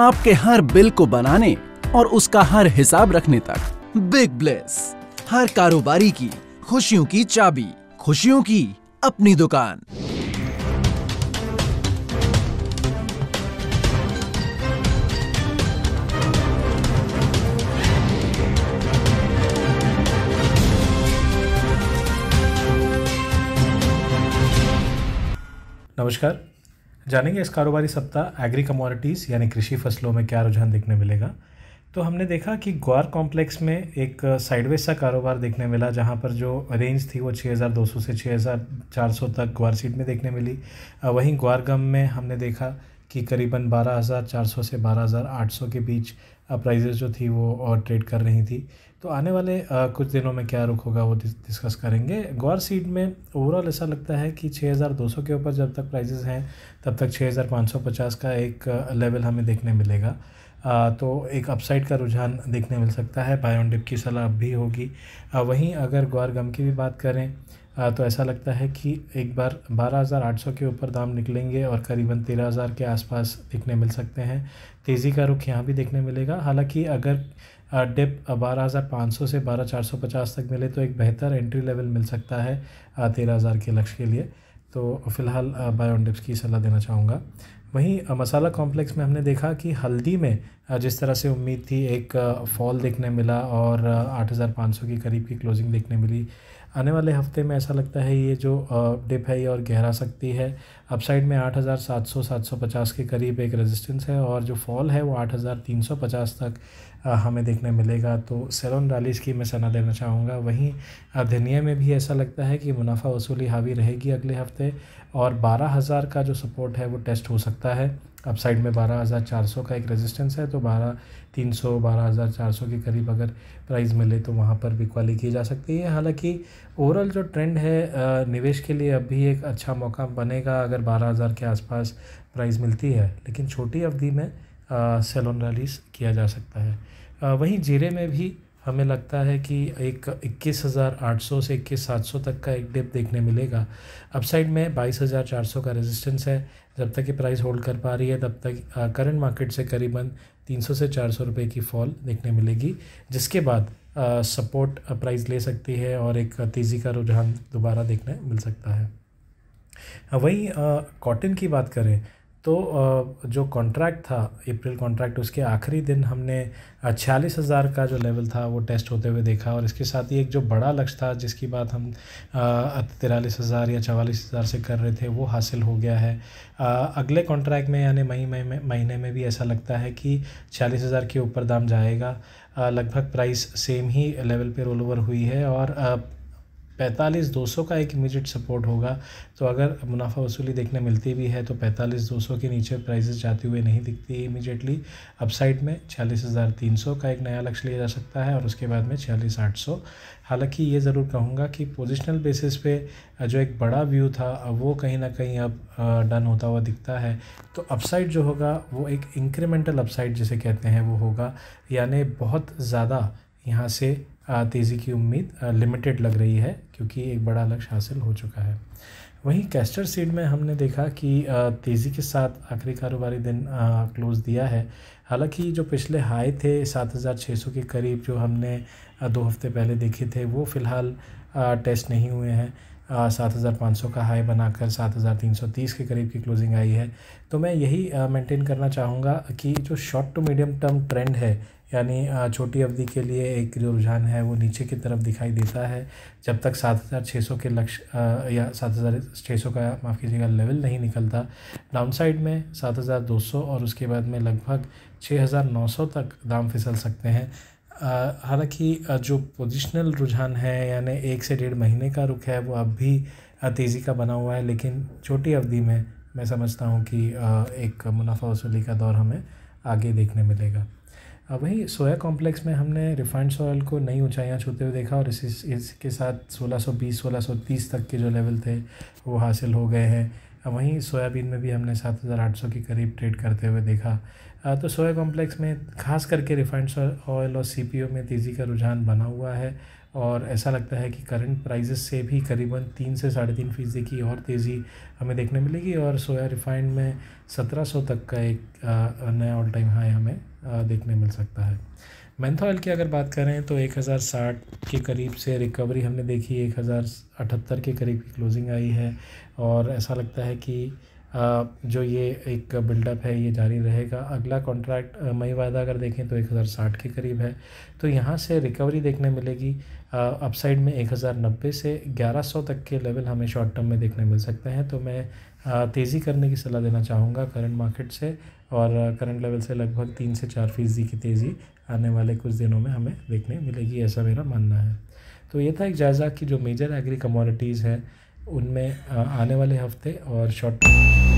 आपके हर बिल को बनाने और उसका हर हिसाब रखने तक बिग ब्लेस हर कारोबारी की खुशियों की चाबी खुशियों की अपनी दुकान नमस्कार जानेंगे इस कारोबारी सप्ताह एग्री कमोडिटीज़ यानी कृषि फसलों में क्या रुझान देखने मिलेगा तो हमने देखा कि ग्वार कॉम्प्लेक्स में एक साइडवेज सा कारोबार देखने मिला जहाँ पर जो रेंज थी वो 6200 से 6400 तक ग्वार सीट में देखने मिली वहीं ग्वार गम में हमने देखा कि करीबन 12,400 से 12,800 के बीच प्राइजेज़ जो थी वो और ट्रेड कर रही थी तो आने वाले कुछ दिनों में क्या रुख होगा वो डिस्कस करेंगे ग्वार सीड में ओवरऑल ऐसा लगता है कि 6,200 के ऊपर जब तक प्राइजेज हैं तब तक 6,550 का एक लेवल हमें देखने मिलेगा तो एक अपसाइड का रुझान देखने मिल सकता है बायोन डिप की सलाह भी होगी वहीं अगर ग्वार गम की भी बात करें हाँ, तो ऐसा लगता है कि एक बार 12,800 के ऊपर दाम निकलेंगे और करीबन 13,000 के आसपास दिखने मिल सकते हैं तेज़ी का रुख यहाँ भी देखने मिलेगा हालांकि अगर डिप 12,500 से 12,450 तक मिले तो एक बेहतर एंट्री लेवल मिल सकता है 13,000 के लक्ष्य के लिए तो फ़िलहाल बायोन डिप्स की सलाह देना चाहूँगा वहीं मसाला कॉम्प्लेक्स में हमने देखा कि हल्दी में जिस तरह से उम्मीद थी एक फॉल देखने मिला और 8,500 के करीब की क्लोजिंग देखने मिली आने वाले हफ्ते में ऐसा लगता है ये जो डिप है ये और गहरा सकती है अपसाइड में 8,700 750 के करीब एक रेजिस्टेंस है और जो फॉल है वो 8,350 तक हमें देखने मिलेगा तो सेलोन रैलीज की मैं सना देना चाहूँगा वहीं धनिया में भी ऐसा लगता है कि मुनाफा वसूली हावी रहेगी अगले हफ्ते और 12,000 का जो सपोर्ट है वो टेस्ट हो सकता है अब साइड में बारह हज़ार चार सौ का एक रेजिस्टेंस है तो बारह तीन सौ बारह हज़ार चार सौ के करीब अगर प्राइस मिले तो वहाँ पर भी क्वाली की जा सकती है हालांकि ओवरऑल जो ट्रेंड है निवेश के लिए अब भी एक अच्छा मौका बनेगा अगर बारह हज़ार के आसपास प्राइस मिलती है लेकिन छोटी अवधि में सेलोन रैलीस किया जा सकता है वहीं जीरे में भी हमें लगता है कि एक 21,800 से 21,700 तक का एक डिप देखने मिलेगा अपसाइड में 22,400 का रेजिस्टेंस है जब तक ये प्राइस होल्ड कर पा रही है तब तक करंट मार्केट से करीबन 300 से 400 रुपए की फॉल देखने मिलेगी जिसके बाद सपोर्ट प्राइस ले सकती है और एक तेज़ी का रुझान दोबारा देखने मिल सकता है वहीं कॉटन की बात करें तो जो कॉन्ट्रैक्ट था अप्रैल कॉन्ट्रैक्ट उसके आखिरी दिन हमने छियालीस हज़ार का जो लेवल था वो टेस्ट होते हुए देखा और इसके साथ ही एक जो बड़ा लक्ष्य था जिसकी बात हम तिरालीस हज़ार या चवालीस हज़ार से कर रहे थे वो हासिल हो गया है अगले कॉन्ट्रैक्ट में यानी मई मई में महीने में भी ऐसा लगता है कि छियालीस हज़ार के ऊपर दाम जाएगा लगभग प्राइस सेम ही लेवल पे रोल ओवर हुई है और पैंतालीस दो सौ का एक इमीडिएट सपोर्ट होगा तो अगर मुनाफा वसूली देखने मिलती भी है तो पैंतालीस दो सौ के नीचे प्राइसेस जाते हुए नहीं दिखती है इमीडिएटली अपसाइड में छियालीस हज़ार तीन सौ का एक नया लक्ष्य लिया जा सकता है और उसके बाद में छियालीस आठ सौ हालांकि ये ज़रूर कहूँगा कि पोजिशनल बेसिस पे जो एक बड़ा व्यू था वो कहीं ना कहीं अब डन होता हुआ दिखता है तो अपसाइड जो होगा वो एक इंक्रीमेंटल अपसाइड जिसे कहते हैं वो होगा यानी बहुत ज़्यादा यहाँ से तेज़ी की उम्मीद लिमिटेड लग रही है क्योंकि एक बड़ा लक्ष्य हासिल हो चुका है वहीं कैस्टर सीड में हमने देखा कि तेज़ी के साथ आखिरी कारोबारी दिन क्लोज दिया है हालांकि जो पिछले हाई थे 7,600 के करीब जो हमने दो हफ्ते पहले देखे थे वो फ़िलहाल टेस्ट नहीं हुए हैं सात हज़ार पाँच सौ का हाई बनाकर सात हज़ार तीन सौ तीस के करीब की क्लोजिंग आई है तो मैं यही मेंटेन करना चाहूँगा कि जो short to medium term trend है यानी छोटी अवधि के लिए एक जो रुझान है वो नीचे की तरफ दिखाई देता है जब तक सात हज़ार छः सौ के लक्ष्य या सात हज़ार छः सौ का माफ़ कीजिएगा लेवल नहीं निकलता डाउन साइड में सात हज़ार दो सौ और उसके बाद में लगभग छः हज़ार नौ सौ तक दाम फिसल सकते हैं हालांकि जो पोजिशनल रुझान है यानी एक से डेढ़ महीने का रुख है वो अब भी तेज़ी का बना हुआ है लेकिन छोटी अवधि में मैं समझता हूँ कि एक मुनाफा वसूली का दौर हमें आगे देखने मिलेगा वहीं सोया कॉम्प्लेक्स में हमने रिफाइंड सोयल को नई ऊंचाइयां छूते हुए देखा और इसी इसके साथ 1620 1630 तक के जो लेवल थे वो हासिल हो गए हैं वहीं सोयाबीन में भी हमने 7800 के करीब ट्रेड करते हुए देखा तो सोया कॉम्प्लेक्स में खास करके रिफाइंड ऑयल और सी में तेज़ी का रुझान बना हुआ है और ऐसा लगता है कि करंट प्राइजेस से भी करीबन तीन से साढ़े तीन फीसदी की और तेज़ी हमें देखने मिलेगी और सोया रिफाइंड में सत्रह सौ तक का एक नया ऑल टाइम हाई हमें देखने मिल सकता है ऑयल की अगर बात करें तो एक हज़ार साठ के करीब से रिकवरी हमने देखी एक हज़ार अठहत्तर के करीब की क्लोजिंग आई है और ऐसा लगता है कि जो ये एक बिल्डअप है ये जारी रहेगा अगला कॉन्ट्रैक्ट मई वायदा अगर देखें तो एक हज़ार साठ के करीब है तो यहाँ से रिकवरी देखने मिलेगी अपसाइड में एक हज़ार नब्बे से ग्यारह सौ तक के लेवल हमें शॉर्ट टर्म में देखने मिल सकते हैं तो मैं तेज़ी करने की सलाह देना चाहूँगा करंट मार्केट से और करंट लेवल से लगभग तीन से चार फीसदी की तेज़ी आने वाले कुछ दिनों में हमें देखने मिलेगी ऐसा मेरा मानना है तो ये था एक जायज़ा कि जो मेजर एग्री कमोडिटीज़ हैं उनमें आने वाले हफ्ते और शॉर्ट